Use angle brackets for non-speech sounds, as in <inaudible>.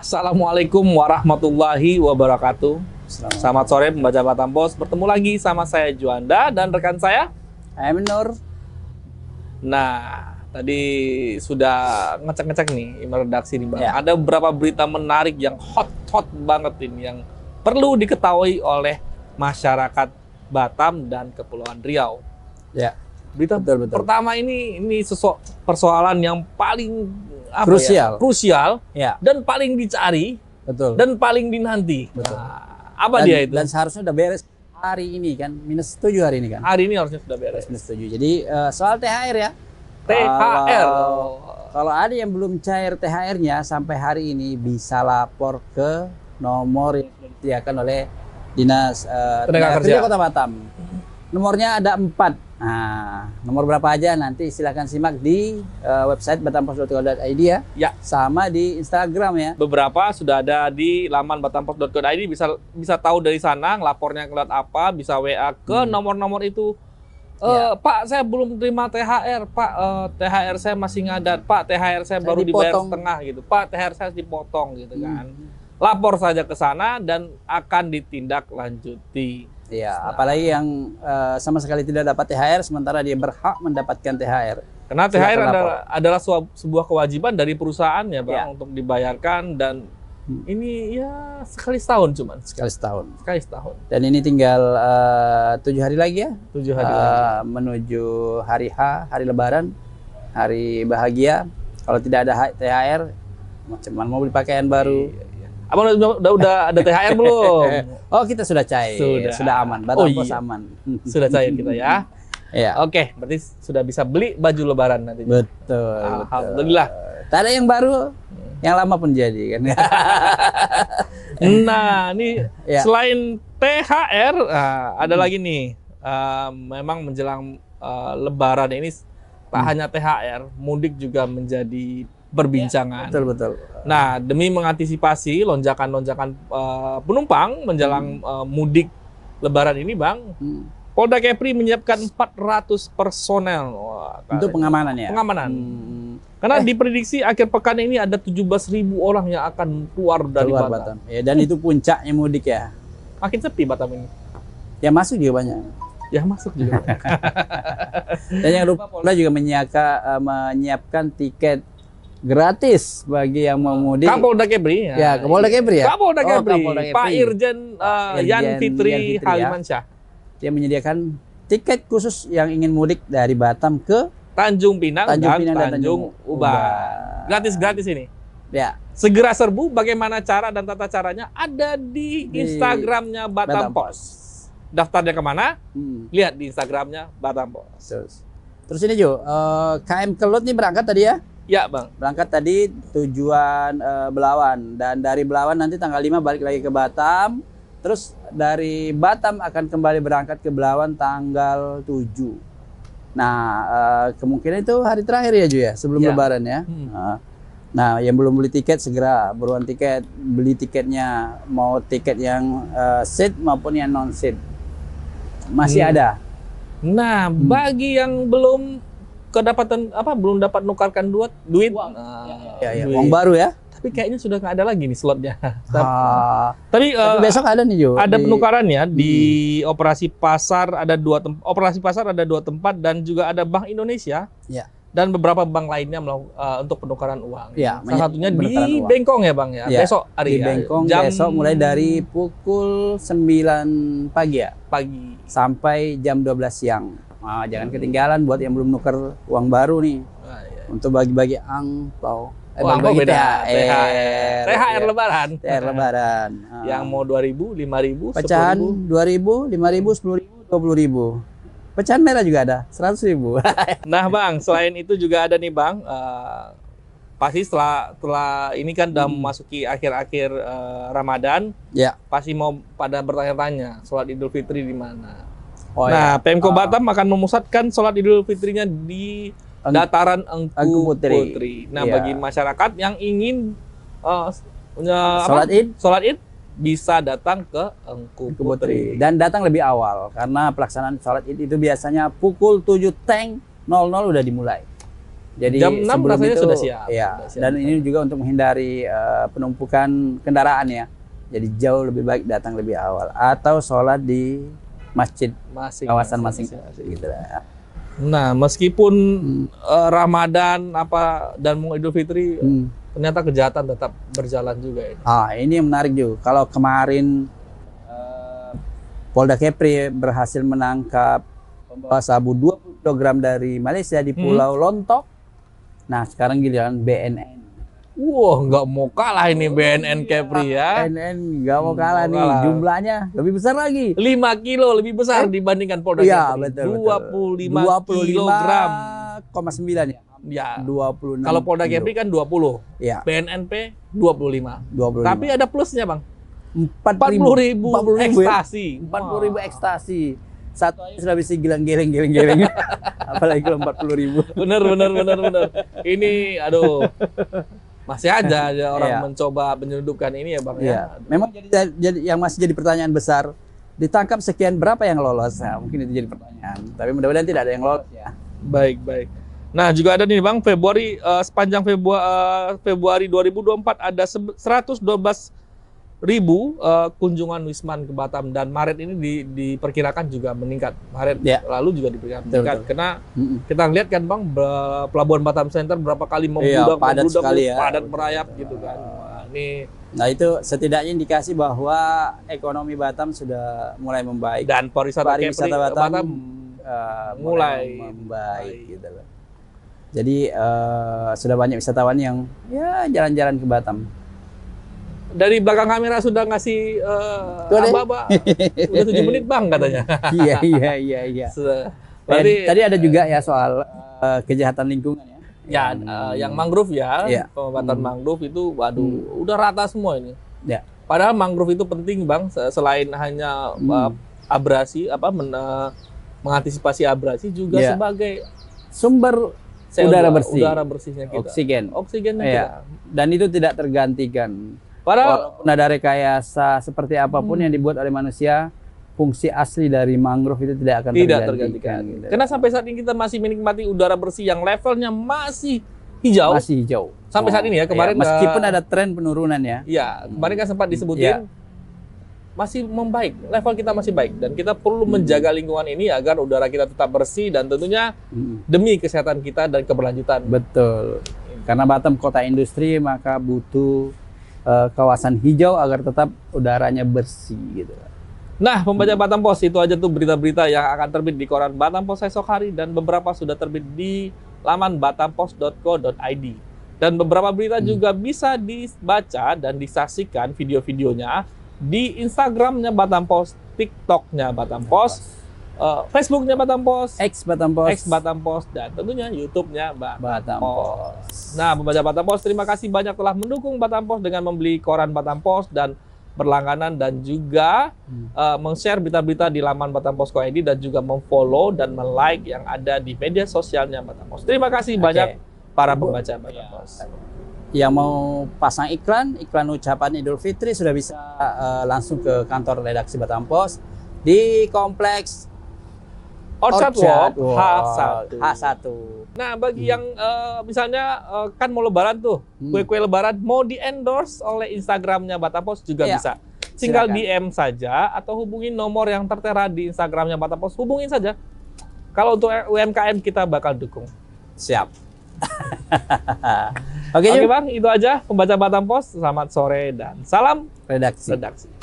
Assalamualaikum warahmatullahi wabarakatuh. Selamat sore pembaca Batam Bos. Bertemu lagi sama saya Juanda dan rekan saya Amin Nur. Nah, tadi sudah ngecek-ngecek nih redaksi nih Bang. Ya. Ada beberapa berita menarik yang hot-hot banget ini yang perlu diketahui oleh masyarakat Batam dan Kepulauan Riau. Ya. Berita betul, betul. pertama ini ini persoalan yang paling apa ya? krusial. ya krusial ya. dan paling dicari betul dan paling dinanti betul nah, apa dan, dia itu dan seharusnya udah beres hari ini kan minus tujuh hari ini kan hari ini harusnya sudah beres minus tujuh. jadi uh, soal THR ya THR kalau, ada yang belum cair THR-nya sampai hari ini bisa lapor ke nomor yang disediakan oleh dinas uh, tenaga kerja Kota Batam nomornya ada empat Nah, nomor berapa aja nanti silahkan simak di uh, website batampos.co.id ya. Ya. Sama di Instagram ya. Beberapa sudah ada di laman batampos.co.id bisa bisa tahu dari sana lapornya lewat apa, bisa WA ke hmm. nomor-nomor hmm. itu. Uh, ya. Pak, saya belum terima THR, Pak. Uh, eh, THR saya masih ngadat, Pak. THR saya, saya baru dipotong. dibayar setengah gitu. Pak, THR saya dipotong gitu hmm. kan lapor saja ke sana dan akan ditindaklanjuti. Iya, nah. apalagi yang uh, sama sekali tidak dapat THR sementara dia berhak mendapatkan THR. Karena THR adalah, adalah sebuah kewajiban dari perusahaannya, Bang, ya. untuk dibayarkan dan hmm. ini ya sekali setahun cuman sekali setahun sekali setahun dan ini tinggal eh, tujuh hari lagi ya tujuh hari uh, lagi menuju hari H hari Lebaran hari bahagia kalau tidak ada THR cuman mau beli pakaian baru iya. Abang udah, udah, udah ada THR belum? <laughs> Oh, kita sudah cair. Sudah, sudah aman. batang oh, iya. pos aman. <laughs> Sudah cair kita ya. Iya. Oke, okay, berarti sudah bisa beli baju lebaran nanti. Betul. Alhamdulillah. Tidak ada yang baru, yang lama pun jadi kan. <laughs> nah, ini ya. selain THR ah, ada hmm. lagi nih. Ah, memang menjelang ah, lebaran ini tak hmm. hanya THR, mudik juga menjadi perbincangan. Betul betul. Nah, demi mengantisipasi lonjakan-lonjakan uh, penumpang menjelang hmm. uh, mudik Lebaran ini, Bang, hmm. Polda Kepri menyiapkan 400 personel Wah, untuk pengamanan ya. Pengamanan. Hmm. Karena eh. diprediksi akhir pekan ini ada 17.000 orang yang akan keluar dari keluar Batam. Batam. Ya, dan hmm. itu puncaknya mudik ya. Makin sepi Batam ini. Ya masuk juga banyak ya masuk juga. <laughs> Dan yang lupa Polda juga menyiapkan, uh, eh, menyiapkan tiket gratis bagi yang mau mudik. Kapolda Kepri. Ya, ya Kapolda Kepri ya. Kapolda oh, Kepri. Oh, Kapolda Pak Irjen, uh, Yan Fitri, ya. Halimansyah. Ya. Dia menyediakan tiket khusus yang ingin mudik dari Batam ke Tanjung Pinang, Tanjung Pinang dan, Tanjung, Uba. Gratis-gratis ini. Ya. Segera serbu bagaimana cara dan tata caranya ada di, di Instagramnya Batam, Batam Post. Daftarnya kemana? Hmm. Lihat di Instagramnya Batam Pos. Terus, terus ini Jo, uh, eh, KM Kelut nih berangkat tadi ya? Ya, ya Bang. Berangkat tadi tujuan e, Belawan dan dari Belawan nanti tanggal 5 balik lagi ke Batam. Terus dari Batam akan kembali berangkat ke Belawan tanggal 7. Nah, e, kemungkinan itu hari terakhir ya Ju ya sebelum ya. lebaran ya. Hmm. Nah, nah yang belum beli tiket segera buruan tiket, beli tiketnya mau tiket yang e, seat maupun yang non seat. Masih hmm. ada. Nah, hmm. bagi yang belum kedapatan apa belum dapat nukarkan duit duit uang, uh, ya, ya. Duit. Ya. Iya, iya. uang baru ya tapi kayaknya sudah nggak ada lagi nih slotnya ah. <laughs> tapi, tapi eh, besok ada nih Jo ada di... Ya, hmm. di operasi pasar ada dua tem- operasi pasar ada dua tempat dan juga ada Bank Indonesia ya. dan beberapa bank lainnya uh, untuk penukaran uang ya, salah satunya di uang. Bengkong ya Bang ya, ya. besok hari di ya. Bengkong jam... besok mulai dari pukul 9 pagi ya pagi sampai jam 12 siang Nah, jangan hmm. ketinggalan buat yang belum nuker uang baru nih. Ah, iya. iya. Untuk bagi-bagi angpau. Eh, uang bagi beda. THR. THR iya. lebaran. THR lebaran. Ah. Yang mau 2000, 5000, Pecahan 2000, 5000, 10000, 20000. Pecahan merah juga ada, 100000. <laughs> nah, Bang, selain itu juga ada nih, Bang, uh, pasti setelah setelah ini kan udah hmm. memasuki akhir-akhir uh, Ramadan, ya. pasti mau pada bertanya-tanya, sholat Idul Fitri di mana? Oh, nah, ya. Pemko uh, Batam akan memusatkan sholat Idul Fitrinya di Eng, dataran Engku, Putri. Putri. Nah, yeah. bagi masyarakat yang ingin uh, uh, sholat Id, sholat Id bisa datang ke Engku, Engku Putri. Putri dan datang lebih awal karena pelaksanaan sholat Id itu biasanya pukul tujuh teng nol udah dimulai. Jadi jam enam rasanya itu, sudah siap. Ya, sudah siap. Dan ini juga untuk menghindari uh, penumpukan kendaraan ya. Jadi jauh lebih baik datang lebih awal atau sholat di masjid masing, kawasan masing-masing gitu lah. Nah, meskipun hmm. uh, Ramadan apa dan Idul Fitri hmm. ternyata kejahatan tetap berjalan juga ini. Ya. Ah, ini yang menarik juga. Kalau kemarin uh, Polda Kepri berhasil menangkap pembawa sabu 20 kg dari Malaysia di hmm. Pulau hmm. Lontok. Nah, sekarang giliran BNN Wah, wow, nggak mau kalah ini oh, BNN iya, Kepri ya. BNN nggak mau kalah nggak nih. Kalah. Jumlahnya lebih besar lagi. 5 kilo lebih besar eh? dibandingkan Polda ya, Kepri. Betul, 25, 25 kilogram. 25,9 ya. Ya. 26. Kalau Polda kilo. Kepri kan 20. Ya. BNNP 25. 25. Tapi ada plusnya, Bang. 40 ribu, 40 ribu, ya? ekstasi. 40 ribu ekstasi. Satu aja sudah bisa gilang giring giring giring <laughs> Apalagi kalau empat puluh ribu. Bener bener bener bener. Ini aduh masih ada <laughs> ada orang yeah. mencoba menyelundupkan ini ya bang yeah. ya. Iya. Memang jadi, jadi yang masih jadi pertanyaan besar ditangkap sekian berapa yang lolos? Nah, mungkin itu jadi pertanyaan. Tapi mudah-mudahan tidak ada yang lolos ya. Baik baik. Nah juga ada nih bang Februari uh, sepanjang Februari uh, Februari 2024 ada 112 ribu uh, kunjungan Wisman ke Batam dan Maret ini di, diperkirakan juga meningkat. Maret ya. lalu juga diperkirakan betul, meningkat betul. karena mm-hmm. kita lihat kan Bang pelabuhan Batam Center berapa kali membludak iya, padat membludak, sekali ya. padat merayap betul. gitu kan. ini Nah itu setidaknya indikasi bahwa ekonomi Batam sudah mulai membaik dan pariwisata, Batam, Batam uh, mulai membaik gitu loh. Jadi uh, sudah banyak wisatawan yang ya jalan-jalan ke Batam dari belakang kamera sudah ngasih uh, eh, apa apa Udah tujuh menit bang katanya. <laughs> iya iya iya iya. <laughs> Berarti, tadi ada juga eh, ya soal uh, kejahatan lingkungan ya. Ya yang, uh, yang mangrove ya, yeah. pengobatan hmm. mangrove itu waduh hmm. udah rata semua ini. Ya. Padahal mangrove itu penting bang selain hanya hmm. uh, abrasi apa men, uh, mengantisipasi abrasi juga yeah. sebagai sumber co udara bersih. Udara bersihnya kita. Oksigen. Oksigen ya. Kita. Dan itu tidak tergantikan. Para walaupun ada rekayasa seperti apapun hmm. yang dibuat oleh manusia, fungsi asli dari mangrove itu tidak akan tidak tergantikan. tergantikan. Gitu. Karena sampai saat ini kita masih menikmati udara bersih yang levelnya masih hijau. Masih hijau. Sampai oh, saat ini ya iya, kemarin. Ya, meskipun eh, ada tren penurunan ya. Iya hmm. kemarin kan sempat iya. disebutin. Ya masih membaik, level kita masih baik dan kita perlu hmm. menjaga lingkungan ini agar udara kita tetap bersih dan tentunya hmm. demi kesehatan kita dan keberlanjutan. Betul. Karena Batam kota industri maka butuh uh, kawasan hijau agar tetap udaranya bersih gitu. Nah, pembaca Batam Pos itu aja tuh berita-berita yang akan terbit di koran Batam Pos esok hari dan beberapa sudah terbit di laman batampos.co.id. Dan beberapa berita hmm. juga bisa dibaca dan disaksikan video-videonya di Instagramnya Batam Pos, TikToknya Batam Pos, uh, Facebooknya Batam Pos, X Batam Pos, X Batam Pos, dan tentunya YouTube-nya Batam, Batam Pos. Nah, pembaca Batam Pos, terima kasih banyak telah mendukung Batam Pos dengan membeli koran Batam Pos dan berlangganan dan juga hmm. uh, meng-share berita-berita di laman Batam Pos ID dan juga memfollow dan me-like yang ada di media sosialnya Batam Pos. Terima kasih okay. banyak para pembaca Batam iya. Pos. Yang mau pasang iklan, iklan ucapan Idul Fitri sudah bisa uh, langsung ke kantor redaksi Batam Pos di Kompleks Orchard Walk H1. H1. Nah, bagi hmm. yang uh, misalnya uh, kan mau lebaran tuh, hmm. kue-kue lebaran mau di-endorse oleh Instagramnya Batapos juga ya. bisa. Tinggal DM saja atau hubungi nomor yang tertera di Instagramnya Batapos. Hubungin saja. Kalau untuk UMKM kita bakal dukung. Siap. <laughs> Oke, okay, okay, Bang, itu aja pembaca Batam Pos. Selamat sore dan salam redaksi. redaksi.